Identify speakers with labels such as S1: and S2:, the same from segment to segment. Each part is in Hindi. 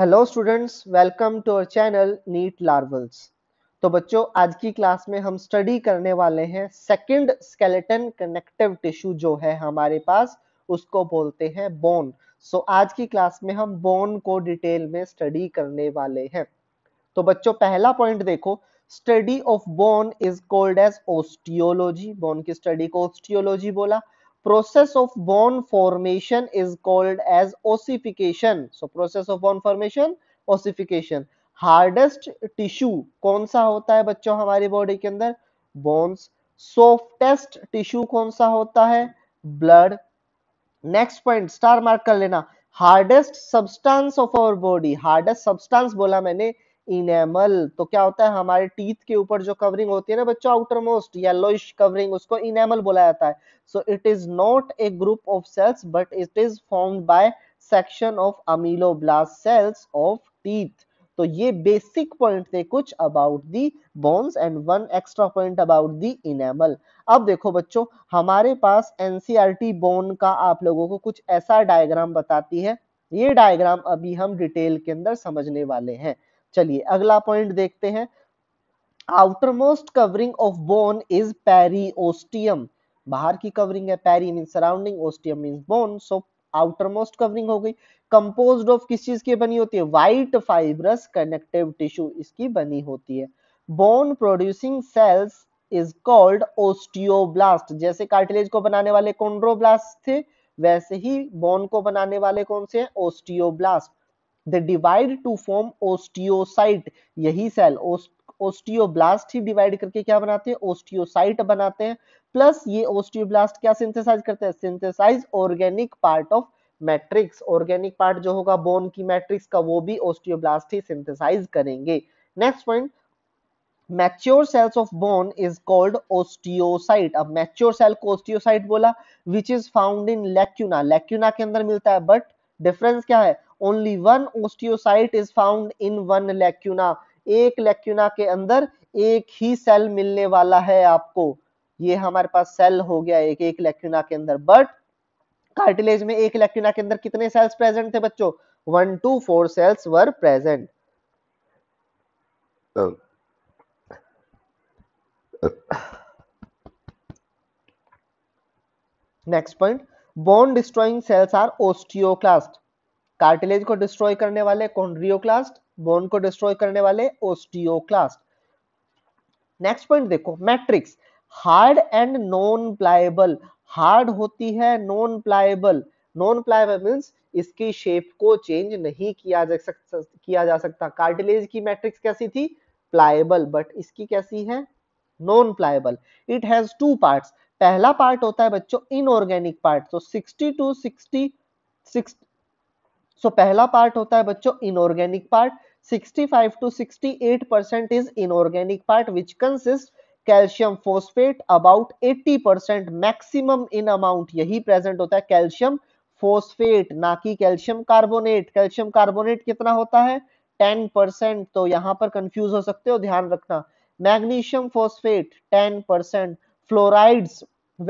S1: Hello students welcome to our channel NEET larvals तो बच्चों आज की क्लास में हम स्टडी करने वाले हैं सेकंड स्केलेटन कनेक्टिव टिश्यू जो है हमारे पास उसको बोलते हैं बोन सो आज की क्लास में हम बोन को डिटेल में स्टडी करने वाले हैं तो बच्चों पहला पॉइंट देखो study of bone is called as osteology bone की स्टडी को ऑस्टियोलॉजी बोला process of bone formation is called as ossification so process of bone formation ossification hardest tissue कौन सा होता है बच्चों हमारी बॉडी के अंदर बोन्स सॉफ्टेस्ट टिश्यू कौन सा होता है blood next point star mark कर लेना hardest substance of our body hardest substance बोला मैंने इनेमल तो क्या होता है हमारे टीथ के ऊपर जो कवरिंग होती है ना बच्चों आउटर मोस्ट येलोइश कवरिंग उसको इनेमल बोला जाता है so it is not a group of cells but it is formed by section of ameloblast cells of teeth तो ये बेसिक पॉइंट थे कुछ about the bones and one extra point about the enamel अब देखो बच्चों हमारे पास एनसीईआरटी बोन e का आप लोगों को कुछ ऐसा डायग्राम बताती है ये डायग्राम अभी हम डिटेल के अंदर समझने वाले हैं चलिए अगला पॉइंट देखते हैं outermost covering of bone is periosteum बाहर की कवरिंग है peri mean surrounding osteum mean bone so outermost covering हो गई कंपोज ऑफ किस चीज की बनी होती है व्हाइट फाइबरस कनेक्टिव टिश्यू इसकी बनी होती है bone producing cells is called osteoblast जैसे कार्टिलेज को बनाने वाले कोंड्रोब्लास्ट थे वैसे ही बोन को बनाने वाले कौन से हैं osteoblast they divide to form osteocyte यही सेल ओस्टियोब्लास्ट ही डिवाइड करके क्या बनाते हैं ओस्टियोसाइट बनाते हैं प्लस ये ओस्टियोब्लास्ट क्या सिंथेसाइज करते हैं synthesise organic part of matrix organic part जो होगा बोन की मैट्रिक्स का वो भी ओस्टियोब्लास्ट ही सिंथेसाइज करेंगे next point mature cells of bone is called osteocyte अब मैच्योर सेल को ओस्टियोसाइट बोला which is found in lacuna lacuna के अंदर मिलता है बट डिफरेंस क्या है only one osteocyte is found in one lacuna एक लेक्यूना के अंदर एक ही सेल मिलने वाला है आपको ये हमारे पास सेल हो गया एक एक लेक्यूना के अंदर बट कार्टिलेज में एक लेक्यूना के अंदर कितने सेल्स प्रेजेंट थे बच्चों one two four cells were present next point bone destroying cells are osteoclast cartilage को डिस्ट्रॉय करने वाले कॉन्ड्रियोक्लास्ट बोन को डिस्ट्रॉय करने वाले ओस्टियोक्लास्ट नेक्स्ट पॉइंट देखो matrix hard and non pliable hard होती है non pliable non pliable means इसकी शेप को चेंज नहीं किया जा सकता किया जा सकता कार्टिलेज की मैट्रिक्स कैसी थी प्लायबल बट इसकी कैसी है non pliable it has two parts पहला पार्ट होता है बच्चों इनऑर्गेनिक पार्ट तो 60 टू 60 सिक्स सो so, पहला पार्ट होता है बच्चों inorganic part 65 to 68 percent is inorganic part which consist calcium phosphate about 80 percent maximum in amount यही प्रेजेंट होता है कैल्शियम फोस्फेट ना कि कैल्शियम कार्बोनेट कैल्शियम कार्बोनेट कितना होता है 10 परसेंट तो यहां पर कंफ्यूज हो सकते हो ध्यान रखना magnesium phosphate 10 percent fluorides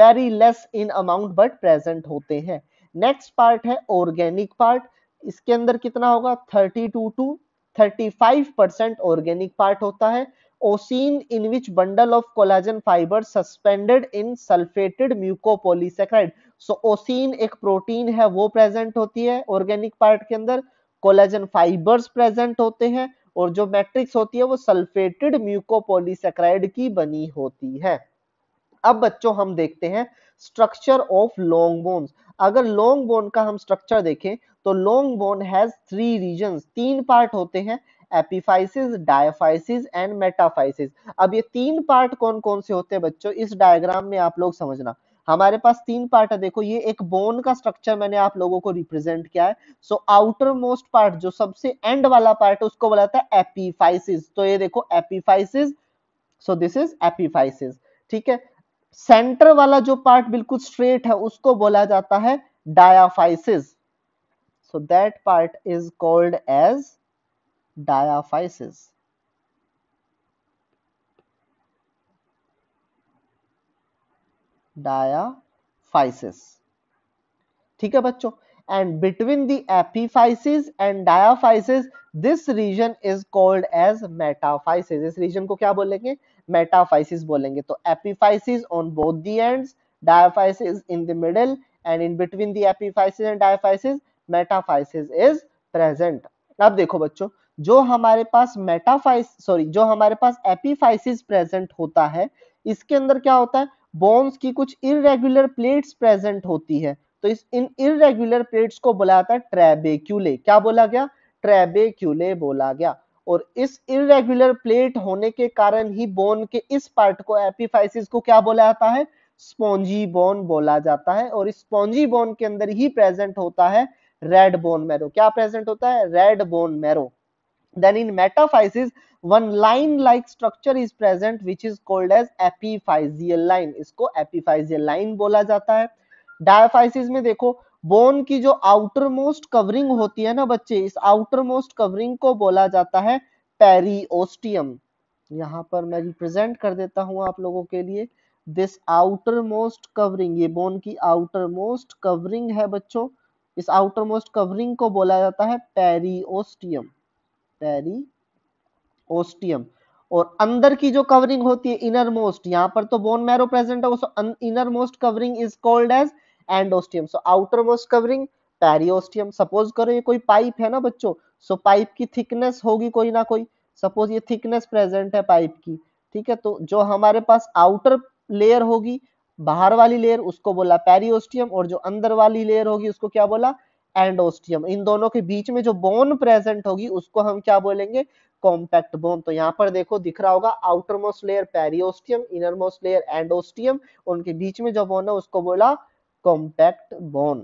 S1: very less in amount but present होते हैं नेक्स्ट पार्ट है ऑर्गेनिक पार्ट इसके अंदर कितना होगा 32 टू 35 परसेंट ऑर्गेनिक पार्ट होता है ossein in which bundle of collagen fibre suspended in sulphated mucopolysaccharide so ossein एक प्रोटीन है वो प्रेजेंट होती है ऑर्गेनिक पार्ट के अंदर कोलाजन फाइबर्स प्रेजेंट होते हैं और जो मैट्रिक्स होती है वो सल्फेटेड म्यूकोपोलीसेक्राइड की बनी होती है अब बच्चों हम देखते हैं स्ट्रक्चर ऑफ लॉन्ग बोन्स अगर लॉन्ग बोन का हम स्ट्रक्चर देखें तो long bone has three region तीन पार्ट होते हैं एपिफाइसिस डायफाइसिस एंड मेटाफाइसिस अब ये तीन पार्ट कौन कौन से होते हैं बच्चों इस डायग्राम में आप लोग समझना हमारे पास तीन पार्ट है देखो ये एक बोन का स्ट्रक्चर मैंने आप लोगों को रिप्रेजेंट किया है सो आउटर मोस्ट पार्ट जो सबसे एंड वाला पार्ट है उसको बोला था एपीफाइसिस तो ये देखो epiphysis so this is epiphysis ठीक है सेंटर वाला जो पार्ट बिल्कुल स्ट्रेट है उसको बोला जाता है diaphysis so that part is called as diaphysis diaphysis ठीक है बच्चों and between the epiphysis and diaphysis this region is called as metaphysis इस रीजन को क्या बोलेंगे मेटाफाइसिस बोलेंगे तो epiphysis on both the ends diaphysis in the middle and in between the epiphysis and diaphysis metaphysis is present अब देखो बच्चों जो हमारे पास मेटाफाइस सॉरी जो हमारे पास एपिफाइसिस प्रेजेंट होता है इसके अंदर क्या होता है बोन्स की कुछ इरेगुलर प्लेट्स प्रेजेंट होती है तो इस इन इरेगुलर प्लेट्स को बोला जाता है ट्रेबेक्यूले क्या बोला गया ट्रेबेक्यूले बोला गया और इस इरेग्युलर प्लेट होने के कारण ही बोन के इस पार्ट को एपिफाइसिस को क्या बोला जाता है स्पॉन्जी बोन बोला जाता है और इस स्पॉन्जी बोन के अंदर ही प्रेजेंट होता है रेड बोन मैरो क्या प्रेजेंट होता है red bone marrow then in metaphysis one line like structure is present which is called as epiphyseal line इसको epiphyseal लाइन बोला जाता है डायफाइसिस में देखो बोन की जो आउटर मोस्ट कवरिंग होती है ना बच्चे इस आउटर मोस्ट कवरिंग को बोला जाता है पेरीओस्टियम यहां पर मैं रिप्रेजेंट कर देता हूं आप लोगों के लिए दिस आउटर मोस्ट कवरिंग ये बोन की आउटर मोस्ट कवरिंग है बच्चों इस आउटर मोस्ट कवरिंग को बोला जाता है पेरीओस्टियम पेरीओस्टियम और अंदर की जो कवरिंग होती है इनर मोस्ट यहाँ पर तो बोन मैरो प्रेजेंट है innermost covering is called as endosteum so outermost covering periosteum suppose करो ये कोई पाइप है ना बच्चों सो so, पाइप की थिकनेस होगी कोई ना कोई सपोज ये थिकनेस प्रेजेंट है पाइप की ठीक है तो जो हमारे पास आउटर लेयर होगी बाहर वाली लेयर उसको बोला पेरियोस्टियम और जो अंदर वाली लेयर होगी उसको क्या बोला एंडोस्टियम इन दोनों के बीच में जो बोन प्रेजेंट होगी उसको हम क्या बोलेंगे कॉम्पैक्ट बोन तो यहाँ पर देखो दिख रहा होगा outermost layer periosteum innermost layer endosteum उनके बीच में जो बोन है उसको बोला कॉम्पैक्ट बोन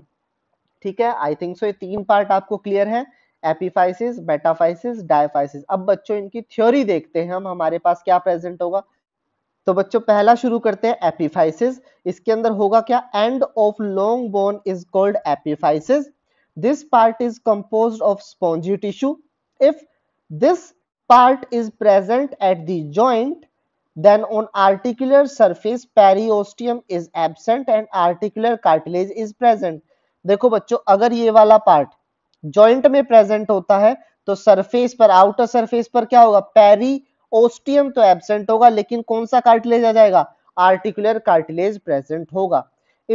S1: ठीक है आई थिंक सो ये तीन पार्ट आपको क्लियर है एपीफाइसिस बेटाफाइसिस डायफाइसिस अब बच्चों इनकी थ्योरी देखते हैं हम हमारे पास क्या प्रेजेंट होगा तो बच्चों पहला शुरू करते हैं एपीफाइसिस इसके अंदर होगा क्या end of long bone is called epiphysis this part is composed of spongy tissue if this part is present at the joint then on articular surface periosteum is absent and articular cartilage is present देखो बच्चों अगर ये वाला पार्ट जॉइंट में प्रेजेंट होता है तो सरफेस पर आउटर सरफेस पर क्या होगा पेरी ओस्टियम तो एबसेंट होगा लेकिन कौन सा कार्टिलेज आ जाएगा आर्टिकुलर कार्टिलेज प्रेजेंट होगा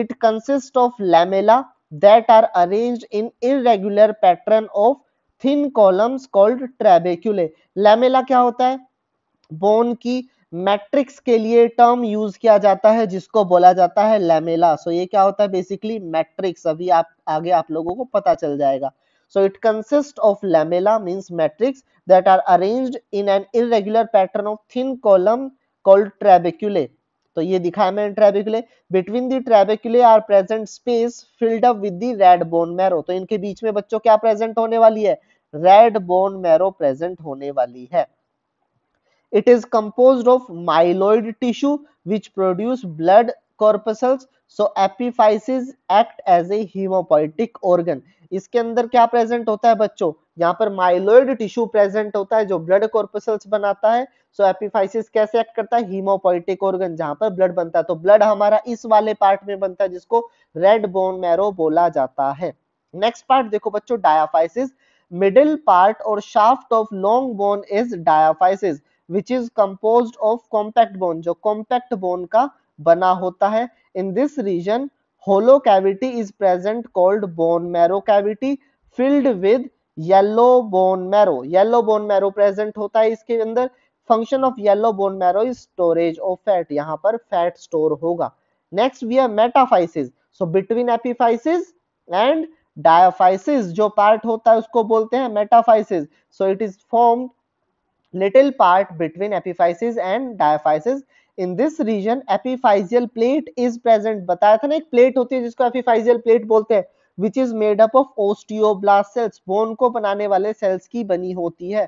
S1: it consist of lamella that are arranged in irregular pattern of thin columns called trabeculae lamella क्या होता है बोन की मैट्रिक्स के लिए टर्म यूज किया जाता है जिसको बोला जाता है लेमेला सो so ये क्या होता है बेसिकली मैट्रिक्स अभी आप आगे आप लोगों को पता चल जाएगा so it consist of lamella means matrix that are arranged in an irregular pattern of thin column called trabeculae तो ये दिखाया मैंने trabeculae between the trabeculae are present space filled up with the red bone marrow तो इनके बीच में बच्चों क्या प्रेजेंट होने वाली है रेड बोन मैरो प्रेजेंट होने वाली है it is composed of myeloid tissue which produce blood corpuscles so epiphysis act as a hemopoietic organ इसके अंदर क्या प्रेजेंट होता है बच्चों यहाँ पर माइलोइड टिश्यू प्रेजेंट होता है जो ब्लड कॉर्पसल्स बनाता है सो so, एपिफाइसिस कैसे एक्ट करता है हीमोपोइटिक ऑर्गन जहां पर ब्लड बनता है तो ब्लड हमारा इस वाले पार्ट में बनता है जिसको रेड बोन मैरो बोला जाता है नेक्स्ट पार्ट देखो बच्चों डायाफाइसिस मिडिल पार्ट और shaft of long bone is diaphysis which is compose of compact bone जो कॉम्पैक्ट बोन का बना होता है in this region hollow cavity is present called bone marrow cavity filled with yellow bone marrow yellow bone marrow present होता है इसके अंदर function of yellow bone marrow is storage of fat यहाँ पर फैट स्टोर होगा next we are metaphysis so between epiphysis and diaphysis जो पार्ट होता है उसको बोलते हैं metaphysis so it is formed little part between epiphysis and diaphysis in this region epiphyseal plate is present बताया था ना एक प्लेट होती है जिसको एपिफाइजियल प्लेट बोलते हैं which is made up of osteoblast cells bone को बनाने वाले सेल्स की बनी होती है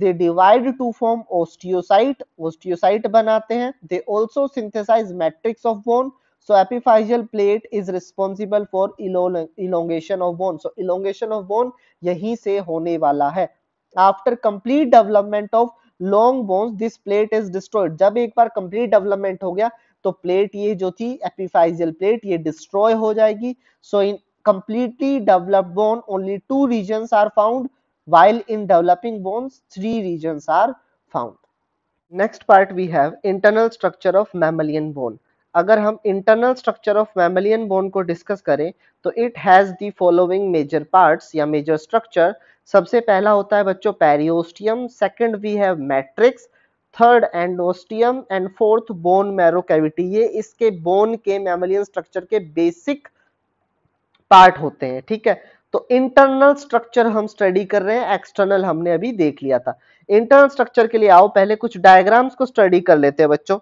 S1: they divide to form osteocyte osteocyte बनाते हैं they also synthesise matrix of bone so epiphyseal plate is responsible for elongation of bone so elongation of bone yahi se hone wala hai after complete development of long bones this plate is destroyed जब एक बार कंप्लीट डेवलपमेंट हो गया तो प्लेट ये जो थी एपीफाइजियल प्लेट ये डिस्ट्रॉय हो जाएगी so in completely developed bone only two regions are found while in developing bones three regions are found next part we have internal structure of mammalian bone अगर हम internal structure of mammalian bone को डिस्कस करें तो it has the following major parts या मेजर स्ट्रक्चर सबसे पहला होता है बच्चों periosteum second we have matrix third endosteum and fourth bone marrow cavity ये इसके बोन के मैमलियन स्ट्रक्चर के बेसिक पार्ट होते हैं ठीक है तो इंटरनल स्ट्रक्चर हम स्टडी कर रहे हैं एक्सटर्नल हमने अभी देख लिया था इंटरनल स्ट्रक्चर के लिए आओ पहले कुछ डायग्राम्स को स्टडी कर लेते हैं बच्चों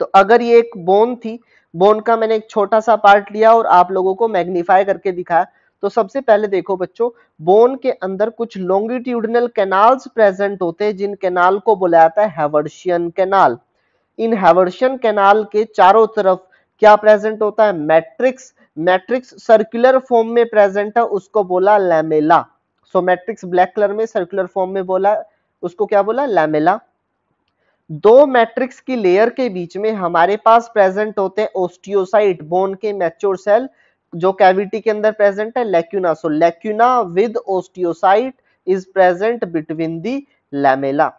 S1: तो अगर ये एक बोन थी बोन का मैंने एक छोटा सा पार्ट लिया और आप लोगों को मैग्नीफाई करके दिखाया तो सबसे पहले देखो बच्चों बोन के अंदर कुछ लॉन्गिट्यूडनल कैनाल्स प्रेजेंट होते हैं जिन कैनाल को बोला जाता है हेवर्शियन कैनाल इन हेवर्शियन कैनाल के चारों तरफ क्या प्रेजेंट होता है मैट्रिक्स मैट्रिक्स सर्कुलर फॉर्म में प्रेजेंट है उसको बोला lamella so matrix black colour में सर्कुलर फॉर्म में बोला उसको क्या बोला लैमेला दो मैट्रिक्स की लेयर के बीच में हमारे पास प्रेजेंट होते हैं ओस्टियोसाइट बोन के मैच्योर सेल जो कैविटी के अंदर प्रेजेंट है lacuna so lacuna with osteocyte is present between the lamella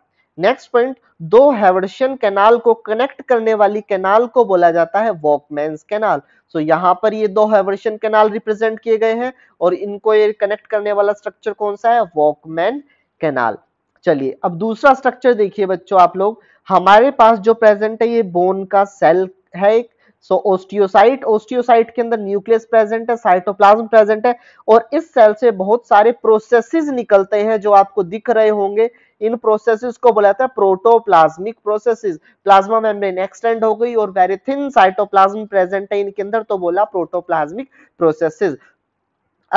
S1: next point दो हेवर्शियन कैनाल को कनेक्ट करने वाली कैनाल को बोला जाता है वॉकमैन कैनाल सो so, यहाँ पर ये दो हेवर्शियन कैनाल रिप्रेजेंट किए गए हैं और इनको ये कनेक्ट करने वाला स्ट्रक्चर कौन सा है वॉकमैन कैनाल चलिए अब दूसरा स्ट्रक्चर देखिए बच्चों आप लोग हमारे पास जो प्रेजेंट है ये बोन का सेल है एक सो ओस्टियोसाइट ओस्टियोसाइट के अंदर न्यूक्लियस प्रेजेंट है साइटोप्लाज्म प्रेजेंट है और इस सेल से बहुत सारे प्रोसेसेस निकलते हैं जो आपको दिख रहे होंगे इन प्रोसेसेस को बोला जाता है protoplasmic processes plasma membrane extend हो गई और वेरी थिन साइटोप्लाज्म प्रेजेंट है इनके अंदर तो बोला प्रोटोप्लाज्मिक प्रोसेसेस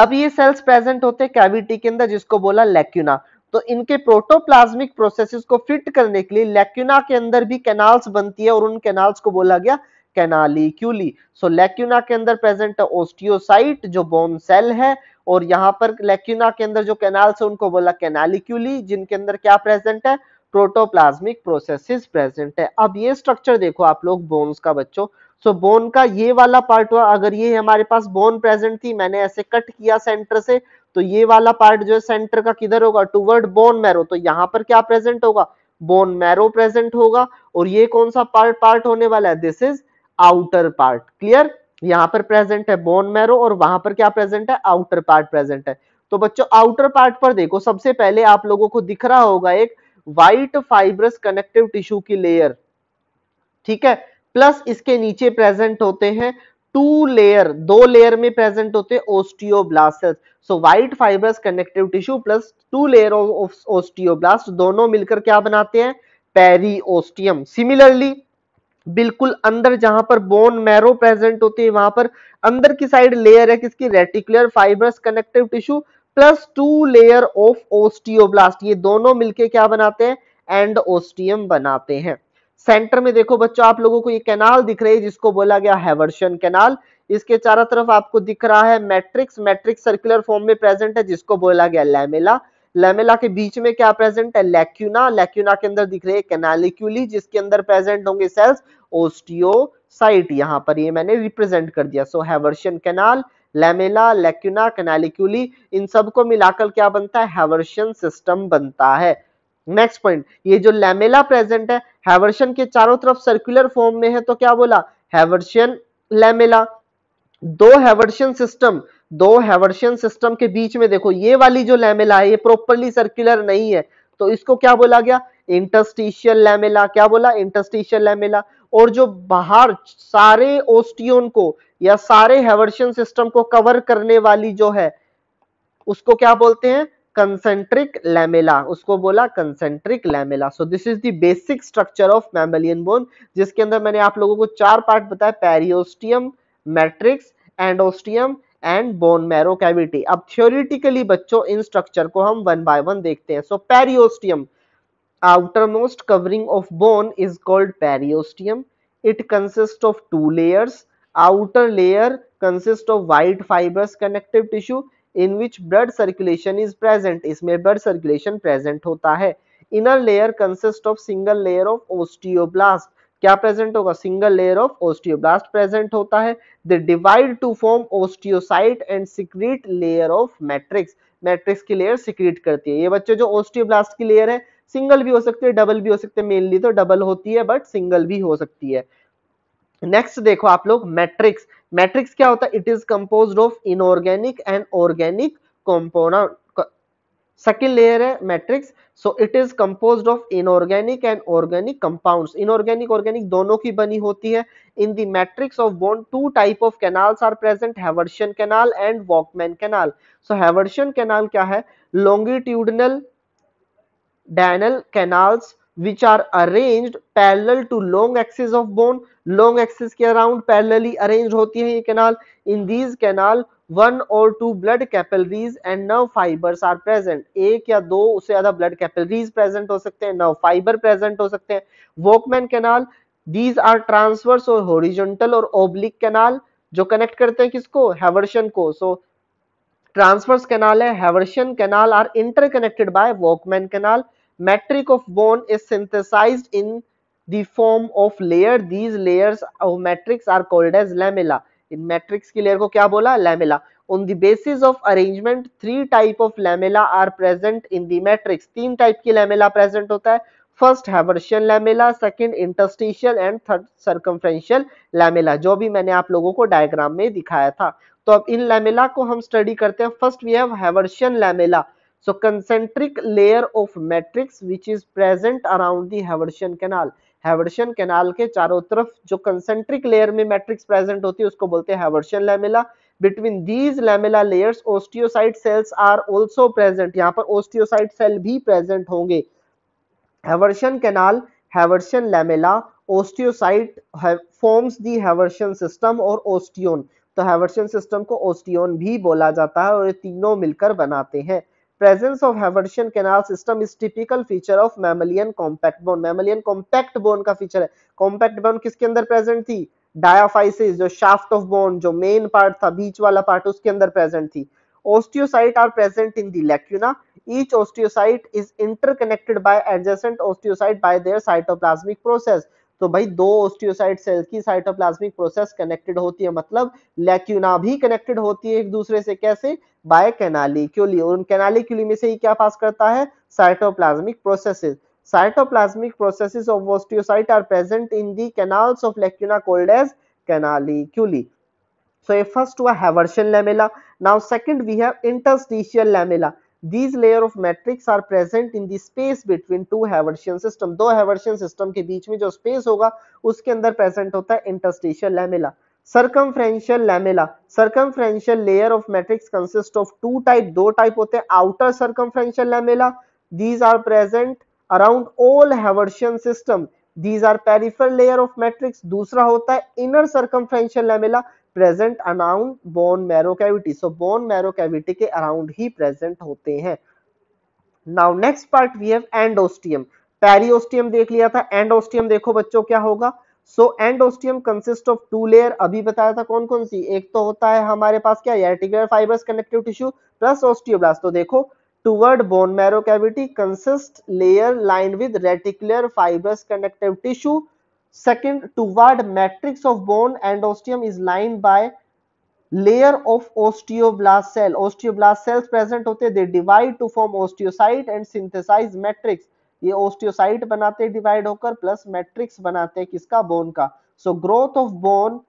S1: अब ये सेल्स प्रेजेंट होते हैं कैविटी के अंदर जिसको बोला लेक्यूना तो इनके प्रोटोप्लाज्मिक प्रोसेसेस को फिट करने के लिए लैक्यूना के अंदर भी कैनाल्स बनती है और उन कैनाल्स को बोला गया कैनालिक्यूली सो लैक्यूना के अंदर प्रेजेंट ओस्टियोसाइट जो बोन सेल है और यहां पर लैक्यूना के अंदर जो कैनाल्स है उनको बोला कैनालिक्यूली जिनके अंदर क्या प्रेजेंट है प्रोटोप्लाज्मिक प्रोसेसेस प्रेजेंट है अब ये स्ट्रक्चर देखो आप लोग बोन्स का बच्चों सो so, बोन का ये वाला पार्ट हुआ अगर ये हमारे पास बोन प्रेजेंट थी मैंने ऐसे कट किया सेंटर से तो ये वाला पार्ट जो है सेंटर का किधर होगा टूवर्ड बोन मैरो तो यहाँ पर क्या प्रेजेंट होगा बोन मैरो प्रेजेंट होगा और ये कौन सा पार्ट पार्ट होने वाला है this is outer part clear यहाँ पर प्रेजेंट है बोन मैरो और वहां पर क्या प्रेजेंट है आउटर पार्ट प्रेजेंट है तो बच्चों आउटर पार्ट पर देखो सबसे पहले आप लोगों को दिख रहा होगा एक व्हाइट फाइबरस कनेक्टिव टिश्यू की लेयर ठीक है प्लस इसके नीचे प्रेजेंट होते हैं टू लेयर दो लेयर में प्रेजेंट होते हैं osteoblast so white fibres connective tissue plus two layer of osteoblast दोनों मिलकर क्या बनाते हैं ओस्टियम सिमिलरली बिल्कुल अंदर जहां पर बोन मैरो प्रेजेंट होते हैं वहां पर अंदर की साइड लेयर है किसकी reticular fibres connective tissue plus two layer of osteoblast ये दोनों मिलकर क्या बनाते हैं एंड ओस्टियम बनाते हैं सेंटर में देखो बच्चों आप लोगों को ये कैनाल दिख रही है जिसको बोला गया हैवर्शन कैनाल इसके चारों तरफ आपको दिख रहा है मैट्रिक्स मैट्रिक्स सर्कुलर फॉर्म में प्रेजेंट है जिसको बोला गया लैमेला लैमेला के बीच में क्या प्रेजेंट है लेक्यूना लेक्यूना के अंदर दिख रहे हैं कैनालिक्यूली जिसके अंदर प्रेजेंट होंगे सेल्स ओस्टियोसाइट यहाँ पर ये मैंने रिप्रेजेंट कर दिया so Haversian canal lamella lacuna canaliculi इन सबको मिलाकर क्या बनता है सिस्टम बनता है नेक्स्ट पॉइंट ये जो लैमेला प्रेजेंट है हैवर्शन के चारों तरफ सर्कुलर फॉर्म में है तो क्या बोला हैवर्शन लैमेला दो हैवर्शन सिस्टम दो हैवर्शन सिस्टम के बीच में देखो ये वाली जो लैमेला है ये प्रॉपरली सर्कुलर नहीं है तो इसको क्या बोला गया इंटरस्टिशियल लैमेला क्या बोला इंटरस्टिशियल लैमेला और जो बाहर सारे ओस्टियोन को या सारे हैवर्शन सिस्टम को कवर करने वाली जो है उसको क्या बोलते हैं कंसेंट्रिक लैमेला उसको बोला concentric lamella so this is the basic structure of mammalian bone जिसके अंदर मैंने आप लोगों को चार पार्ट बताया periosteum matrix endosteum and bone marrow cavity अब थियोरिटिकली बच्चों इन स्ट्रक्चर को हम वन बाय वन देखते हैं so periosteum outermost covering of bone is called periosteum it consist of two layers outer layer consist of white fibres connective tissue in which blood circulation is present इसमें ब्लड सर्कुलेशन प्रेजेंट होता है inner layer consist of single layer of osteoblast क्या प्रेजेंट होगा single layer of osteoblast present होता है they divide to form osteocyte and secrete layer of matrix matrix की लेयर सिक्रीट करती है ये बच्चे जो ओस्टियोब्लास्ट की लेयर है सिंगल भी हो सकती है डबल भी हो सकते हैं मेनली तो डबल होती है बट सिंगल भी हो सकती है नेक्स्ट देखो आप लोग मैट्रिक्स मैट्रिक्स क्या होता है it is compose of inorganic and organic component second layer है matrix so it is compose of inorganic and organic compounds inorganic organic दोनों की बनी होती है in the matrix of bone two type of canals are present Haversian canal and Volkmann canal so Haversian canal क्या है longitudinal canals which are arranged parallel to long axis of bone long axis के around parallelly arranged होती है ये canal in these canal one or two blood capillaries and nerve fibers are present एक या दो उससे ज्यादा blood capillaries present हो सकते हैं nerve fiber present हो सकते हैं Walkman canal these are transverse or horizontal or oblique canal जो connect करते हैं किसको Haversion को so transverse canal है Haversion canal are interconnected by Walkman canal metric of bone is synthesized in the form of layer these layers of matrix are called as lamella in matrix ki layer ko kya bola lamella on the basis of arrangement three type of lamella are present in the matrix teen type ki lamella present hota hai first Haversian lamella second interstitial and third circumferential lamella जो भी मैंने आप लोगों को डायग्राम में दिखाया था तो अब इन लैमेला को हम स्टडी करते हैं first we have Haversian lamella So concentric layer of matrix which is present around the Haversian canal. Haversian canal के चारों तरफ जो कंसेंट्रिक लेयर में मैट्रिक्स प्रेजेंट होती है उसको बोलते हैं Haversian lamella between these lamella layers osteocyte cells are also present यहाँ पर ओस्टियोसाइट सेल भी प्रेजेंट होंगे Haversian canal Haversian lamella osteocyte forms the Haversian system और ओस्टियोन तो हैवर्शियन सिस्टम को ओस्टियोन भी बोला जाता है और ये तीनों मिलकर बनाते हैं presence of Habertian canal system is typical feature of mammalian compact bone mammalian compact bone का feature है compact bone किसके अंदर present थी डायाफाइसिस जो शाफ्ट ऑफ बोन जो मेन पार्ट था बीच वाला पार्ट उसके अंदर प्रेजेंट थी osteocyte are present in the lacuna each osteocyte is interconnected by adjacent osteocyte by their cytoplasmic process तो भाई दो ओस्टियोसाइट सेल की साइटोप्लाज्मिक प्रोसेस कनेक्टेड होती है मतलब लैक्यूना भी कनेक्टेड होती है एक दूसरे से कैसे बाय कैनालिक्यूली e और कैनालिक्यूली e में से ही e क्या पास करता है cytoplasmic processes cytoplasmic processes of osteocyte are present in the canals of lacuna called as canaliculi so a first हुआ Haversian lamella now second we have interstitial lamella these layer of matrix are present in the space between two Haversian system दो हैवर्शियन सिस्टम के बीच में जो स्पेस होगा उसके अंदर प्रेजेंट होता है interstitial lamella circumferential lamella circumferential layer of matrix consist of two type दो टाइप होते हैं outer circumferential lamella these are present around all Haversian system these are peripheral layer of matrix दूसरा होता है inner circumferential lamella present around bone marrow cavity so bone marrow cavity के अराउंड ही प्रेजेंट होते हैं now next part we have endosteum periosteum देख लिया था एंडोस्टियम देखो बच्चों क्या होगा so endosteum consist of two layer अभी बताया था कौन कौन सी एक तो होता है हमारे पास क्या reticular fibres connective tissue plus osteoblast तो देखो toward bone marrow cavity consist layer line with reticular fibres connective tissue second toward matrix of bone endosteum is line by layer of osteoblast cell osteoblast cells present होते हैं they divide to form osteocyte and synthesize matrix ये ओस्टियोसाइट बनाते डिवाइड होकर प्लस मैट्रिक्स बनाते हैं किसका बोन का so growth of bone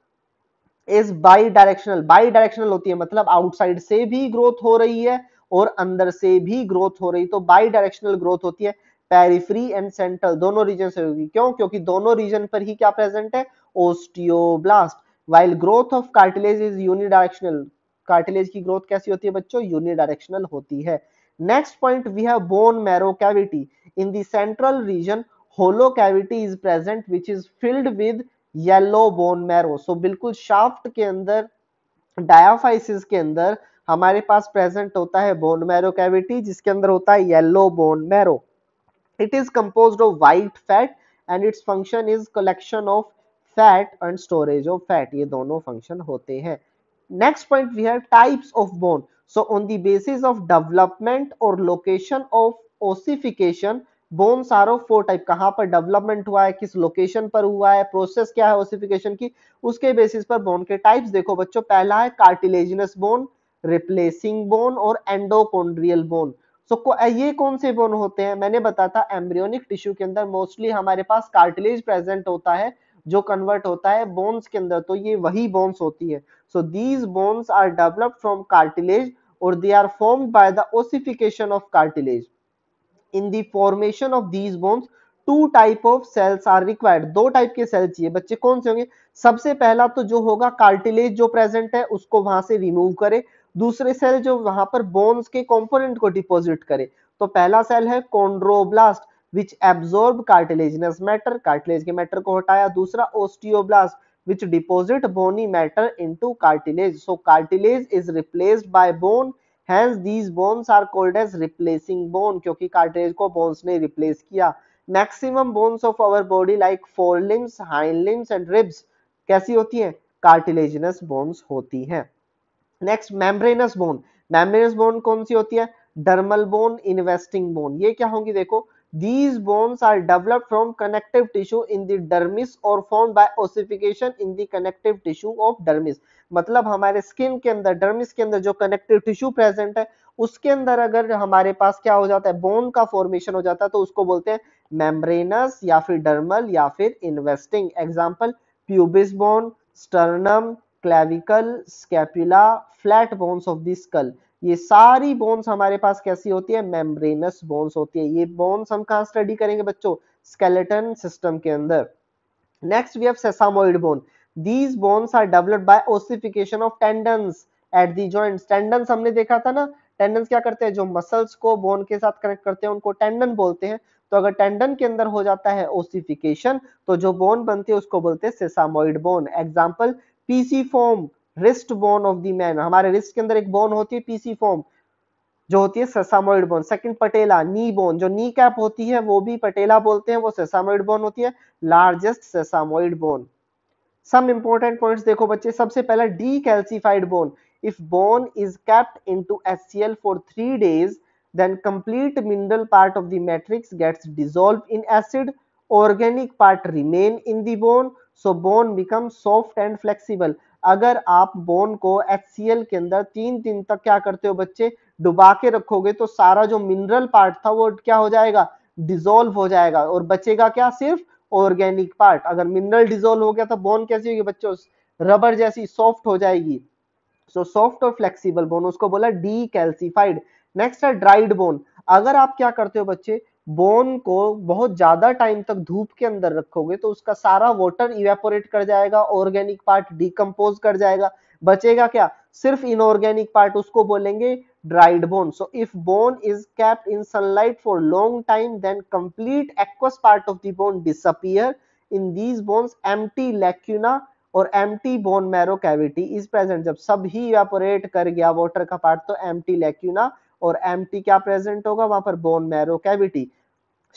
S1: is by directional by bidirectional होती है मतलब आउटसाइड से भी ग्रोथ हो रही है और अंदर से भी ग्रोथ हो रही तो बाई डायरेक्शनल ग्रोथ होती है पेरिफ्री एंड सेंट्रल दोनों रीजन से होगी क्यों क्योंकि दोनों रीजन पर ही क्या प्रेजेंट है osteoblast while growth of cartilage is unidirectional cartilage की ग्रोथ कैसी होती है बच्चों यूनिडायरेक्शनल होती है next point we have bone marrow cavity in the central region hollow cavity is present which is filled with yellow bone marrow so बिल्कुल शाफ्ट के अंदर डायाफाइसिस के अंदर हमारे पास प्रेजेंट होता है बोन मैरो कैविटी जिसके अंदर होता है yellow bone marrow it is compose of white fat and its function is collection of fat and storage of fat ये दोनों फंक्शन होते हैं next point we have types of bone So on the basis of development or location of ossification bones are four type कहाँ पर डेवलपमेंट हुआ है किस लोकेशन पर हुआ है प्रोसेस क्या है ओसिफिकेशन की उसके बेसिस पर बोन के टाइप्स देखो बच्चों पहला है कार्टिलेजिनस बोन रिप्लेसिंग बोन और एंडोकोन्ड्रियल बोन सो so, ये कौन से बोन होते हैं मैंने बताया था एम्ब्रियोनिक टिश्यू के अंदर मोस्टली हमारे पास कार्टिलेज प्रेजेंट होता है जो कन्वर्ट होता है बोन्स के अंदर तो ये वही बोन्स होती है so these bones are developed from cartilage और they are form by the ossification of cartilage in the formation of these bones two type of cells are required दो टाइप के सेल्स चाहिए बच्चे कौन से होंगे सबसे पहला तो जो होगा कार्टिलेज जो प्रेजेंट है उसको वहां से रिमूव करे दूसरे सेल जो वहां पर बोन्स के कॉम्पोनेंट को डिपोजिट करे तो पहला सेल है chondroblast which absorb cartilaginous matter cartilage के मैटर को हटाया दूसरा osteoblast which deposit bony matter into cartilage so cartilage is replaced by bone hence these bones are called as replacing bone क्योंकि कार्टिलेज को बोन्स ने रिप्लेस किया maximum bones of our body like fore limbs hind limbs and ribs कैसी होती है कार्टिलेजिनस बोन्स होती है next membranous bone membranous bone कौन सी होती है डर्मल बोन इन्वेस्टिंग बोन ये क्या होंगी देखो These bones are developed from connective tissue in the dermis or formed by ossification in the connective tissue of dermis. मतलब हमारे स्किन के अंदर डर्मिस के अंदर जो कनेक्टिव टिश्यू प्रेजेंट है उसके अंदर अगर हमारे पास क्या हो जाता है बोन का फॉर्मेशन हो जाता है तो उसको बोलते हैं मेम्ब्रेनस या फिर डर्मल या फिर investing example pubis bone sternum clavicle scapula flat bones of the skull ये सारी बोन्स हमारे पास कैसी होती है मेम्ब्रेनस बोन्स होती है ये बोन्स हम कहा स्टडी करेंगे बच्चों स्केलेटन सिस्टम के अंदर next we have sesamoid bone these bones are developed by ossification of tendons at the joints tendons हमने देखा था ना टेंडन्स क्या करते हैं जो मसल्स को बोन के साथ कनेक्ट करते हैं उनको टेंडन बोलते हैं तो अगर टेंडन के अंदर हो जाता है ओसिफिकेशन तो जो बोन बनती है उसको बोलते हैं sesamoid bone example pisiform wrist bone of the man हमारे रिस्ट के अंदर एक बोन होती है पीसी फॉर्म जो होती है sesamoid bone second patella knee bone जो नी कैप होती है वो भी पटेला बोलते हैं वो ससामोइड बोन होती है largest sesamoid bone some important points देखो बच्चे सबसे पहला decalcified bone if bone is kept into HCl for three days then complete mineral part of the matrix gets dissolve in acid organic part remain in the bone so bone become soft and flexible अगर आप बोन को एच के अंदर तीन दिन तक क्या करते हो बच्चे डुबा के रखोगे तो सारा जो मिनरल पार्ट था वो क्या हो जाएगा डिजोल्व हो जाएगा और बचेगा क्या सिर्फ ऑर्गेनिक पार्ट अगर मिनरल डिजोल्व हो गया तो बोन कैसी होगी बच्चों रबर जैसी सॉफ्ट हो जाएगी सो सॉफ्ट और फ्लेक्सिबल बोन उसको बोला डी कैल्सिफाइड नेक्स्ट है ड्राइड बोन अगर आप क्या करते हो बच्चे बोन को बहुत ज्यादा टाइम तक धूप के अंदर रखोगे तो उसका सारा वॉटर इवेपोरेट कर जाएगा ऑर्गेनिक पार्ट डिकम्पोज कर जाएगा बचेगा क्या सिर्फ इनऑर्गेनिक पार्ट उसको बोलेंगे dried bone so if bone is kept in sunlight for long time then complete aqueous part of the bone disappear in these bones um lacuna और um bone marrow cavity is present जब सब ही इवेपोरेट कर गया वाटर का पार्ट तो एम लैक्यूना और एम क्या प्रेजेंट होगा वहां पर bone marrow cavity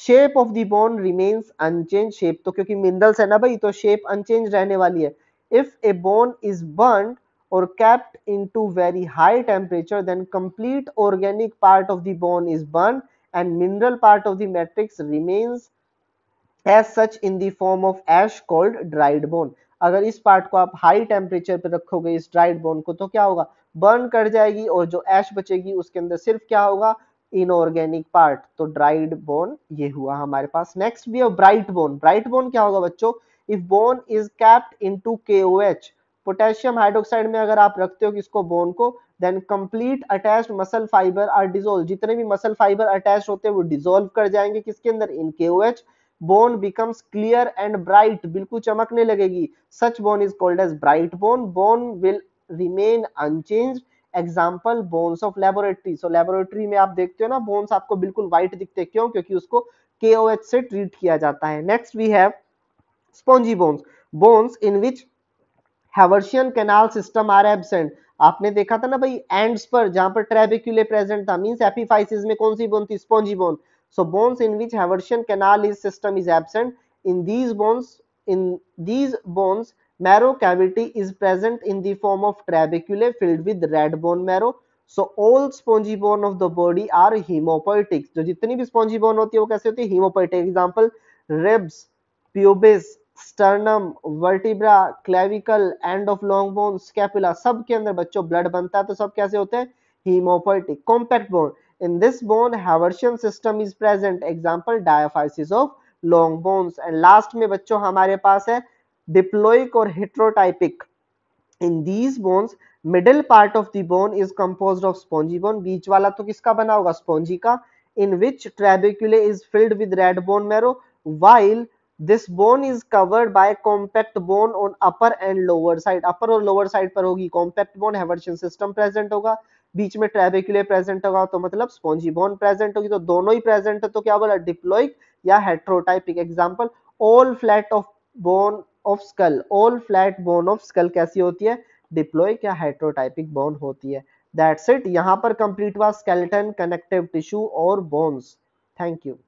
S1: shape of the bone remains unchanged shape तो क्योंकि मिनरल्स है ना भाई तो शेप अनचेंज रहने वाली है if a bone is burn और kept into very high temperature then complete organic part of the bone is burn and mineral part of the matrix remains as such in the form of ash called dried bone अगर इस पार्ट को आप हाई टेम्परेचर पर रखोगे इस ड्राइड बोन को तो क्या होगा बर्न कर जाएगी और जो ऐश बचेगी उसके अंदर सिर्फ क्या होगा इनऑर्गेनिक पार्ट तो ड्राइड बोन ये हुआ हमारे पास नेक्स्ट भी है ब्राइट बोन ब्राइट बोन क्या होगा बच्चों if bone is kept into potassium hydroxide में अगर आप रखते हो किसको बोन को then complete attached muscle fibre are dissolve जितने भी मसल फाइबर अटैच होते हैं वो डिजोल्व कर जाएंगे किसके अंदर इन के bone becomes clear and bright बिल्कुल चमकने लगेगी such bone is called as bright bone bone will remain unchanged example bones of laboratory so laboratory में आप देखते हो ना बोन्स आपको बिल्कुल व्हाइट दिखते हैं क्यों क्योंकि उसको के ओ एच से ट्रीट किया जाता है next we have spongy bones bones in which Haversian canal system are absent आपने देखा था ना भाई एंड्स पर जहां पर ट्रेबिक्यूले प्रेजेंट था मींस एपिफाइसिस में कौन सी बोन थी spongy bone so bones in which haversian canal is system is absent in these bones in these bones marrow cavity is present in the form of trabeculae filled with red bone marrow so all spongy bone of the body are hemopoietic जो jitni bhi spongy bone hoti hai wo kaise hoti hai hemopoietic example ribs pubis sternum vertebra clavicle end of long bone scapula sab ke andar bachcho blood banta hai to sab kaise hote hain hemopoietic compact bone In this bone, Haversian system is present. Example diaphysis of long bones. And last में बच्चों हमारे पास है diploic और heterotypic. In these bones, middle part of the bone is composed of spongy bone. बीच वाला तो किसका बना होगा स्पॉन्जी का In which trabeculae is filled with red bone marrow, while this bone is covered by compact bone on upper and lower side. Upper और lower side पर होगी compact bone, Haversian system present होगा. बीच में ट्रेबेक्यूले प्रेजेंट होगा तो मतलब स्पॉन्जी बोन प्रेजेंट होगी तो दोनों ही प्रेजेंट है तो क्या बोला डिप्लोइक या heterotypic example all flat of bone of skull all flat bone of skull कैसी होती है डिप्लोइक या हेट्रोटाइपिक बोन होती है दैट्स इट यहाँ पर कंप्लीट हुआ स्केलेटन कनेक्टिव टिश्यू और बोन्स थैंक यू